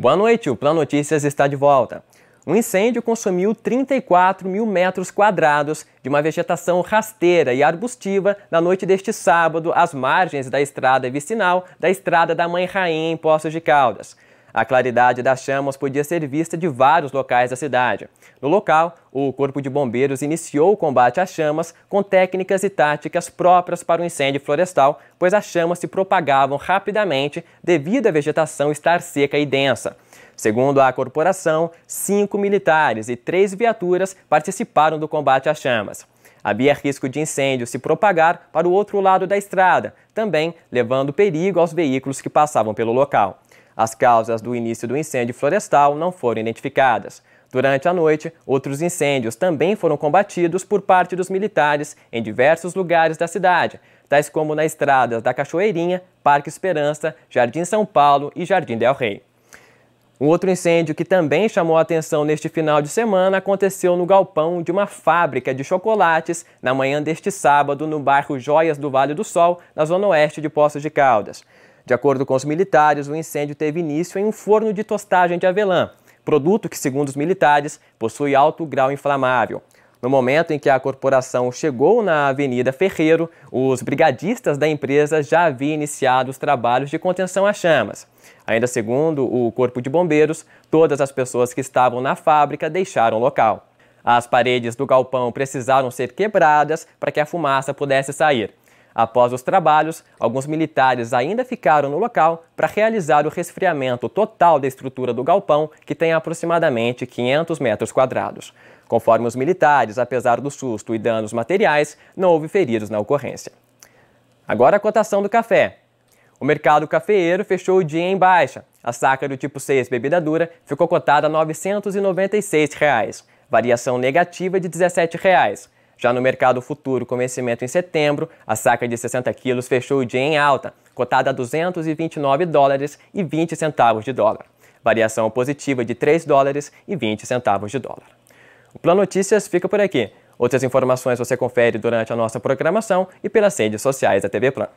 Boa noite, o Plano Notícias está de volta. Um incêndio consumiu 34 mil metros quadrados de uma vegetação rasteira e arbustiva na noite deste sábado às margens da estrada vicinal da Estrada da Mãe Rainha em Poços de Caldas. A claridade das chamas podia ser vista de vários locais da cidade. No local, o Corpo de Bombeiros iniciou o combate às chamas com técnicas e táticas próprias para o incêndio florestal, pois as chamas se propagavam rapidamente devido à vegetação estar seca e densa. Segundo a corporação, cinco militares e três viaturas participaram do combate às chamas. Havia risco de incêndio se propagar para o outro lado da estrada, também levando perigo aos veículos que passavam pelo local. As causas do início do incêndio florestal não foram identificadas. Durante a noite, outros incêndios também foram combatidos por parte dos militares em diversos lugares da cidade, tais como na estradas da Cachoeirinha, Parque Esperança, Jardim São Paulo e Jardim Del Rey. Um outro incêndio que também chamou a atenção neste final de semana aconteceu no galpão de uma fábrica de chocolates na manhã deste sábado no bairro Joias do Vale do Sol, na zona oeste de Poços de Caldas. De acordo com os militares, o incêndio teve início em um forno de tostagem de avelã, produto que, segundo os militares, possui alto grau inflamável. No momento em que a corporação chegou na Avenida Ferreiro, os brigadistas da empresa já haviam iniciado os trabalhos de contenção às chamas. Ainda segundo o Corpo de Bombeiros, todas as pessoas que estavam na fábrica deixaram o local. As paredes do galpão precisaram ser quebradas para que a fumaça pudesse sair. Após os trabalhos, alguns militares ainda ficaram no local para realizar o resfriamento total da estrutura do galpão, que tem aproximadamente 500 metros quadrados. Conforme os militares, apesar do susto e danos materiais, não houve feridos na ocorrência. Agora a cotação do café. O mercado cafeeiro fechou o dia em baixa. A saca do tipo 6 bebida dura ficou cotada a R$ 996, reais, variação negativa de R$ 17. Reais. Já no mercado futuro, com vencimento em setembro, a saca de 60 quilos fechou o dia em alta, cotada a 229 dólares e 20 centavos de dólar. Variação positiva de 3 dólares e 20 centavos de dólar. O Plano Notícias fica por aqui. Outras informações você confere durante a nossa programação e pelas redes sociais da TV Plan.